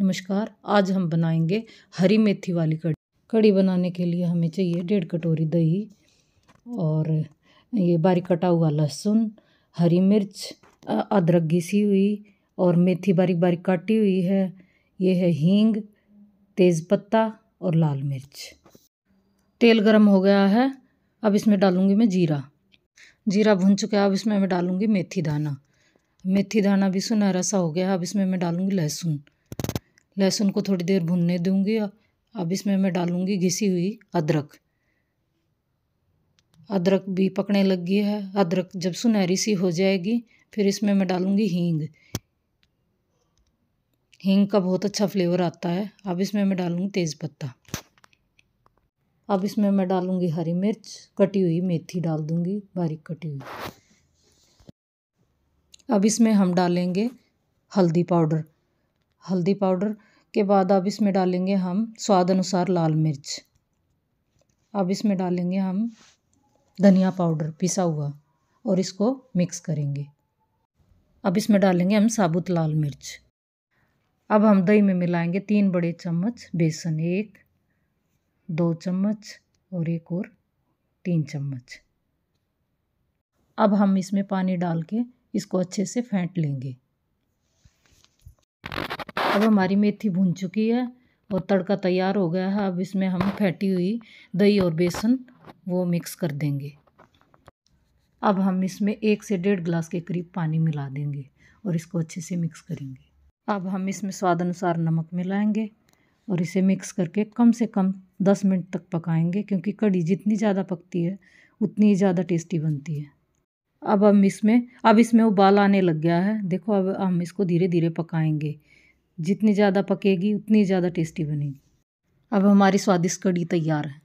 नमस्कार आज हम बनाएंगे हरी मेथी वाली कड़ी कड़ी बनाने के लिए हमें चाहिए डेढ़ कटोरी दही और ये बारीक कटा हुआ लहसुन हरी मिर्च अदरक घिसी हुई और मेथी बारीक बारीक काटी हुई है ये है हींग तेज़पत्ता और लाल मिर्च तेल गरम हो गया है अब इसमें डालूँगी मैं जीरा जीरा भुन चुका है अब इसमें मैं डालूँगी मेथी दाना मेथी दाना भी सुनहरा सा हो गया अब इसमें मैं डालूँगी लहसुन लहसुन को थोड़ी देर भुनने दूंगी अब इसमें मैं डालूँगी घिसी हुई अदरक अदरक भी पकने लग गई है अदरक जब सुनहरी सी हो जाएगी फिर इसमें मैं डालूंगी हींग हींग का बहुत अच्छा फ्लेवर आता है अब इसमें मैं तेज तेज़पत्ता अब इसमें मैं डालूंगी हरी मिर्च कटी हुई मेथी डाल दूंगी बारीक कटी हुई अब इसमें हम डालेंगे हल्दी पाउडर हल्दी पाउडर के बाद अब इसमें डालेंगे हम स्वाद अनुसार लाल मिर्च अब इसमें डालेंगे हम धनिया पाउडर पिसा हुआ और इसको मिक्स करेंगे अब इसमें डालेंगे हम साबुत लाल मिर्च अब हम दही में मिलाएंगे तीन बड़े चम्मच बेसन एक दो चम्मच और एक और तीन चम्मच अब हम इसमें पानी डाल के इसको अच्छे से फेंट लेंगे अब हमारी मेथी भुन चुकी है और तड़का तैयार हो गया है अब इसमें हम फैटी हुई दही और बेसन वो मिक्स कर देंगे अब हम इसमें एक से डेढ़ गिलास के करीब पानी मिला देंगे और इसको अच्छे से मिक्स करेंगे अब हम इसमें स्वाद अनुसार नमक मिलाएंगे और इसे मिक्स करके कम से कम दस मिनट तक पकाएंगे क्योंकि कड़ी जितनी ज़्यादा पकती है उतनी ही ज़्यादा टेस्टी बनती है अब हम इसमें अब इसमें उबाल आने लग गया है देखो अब हम इसको धीरे धीरे पकाएंगे जितनी ज़्यादा पकेगी उतनी ज़्यादा टेस्टी बनेगी अब हमारी स्वादिष्ट कड़ी तैयार है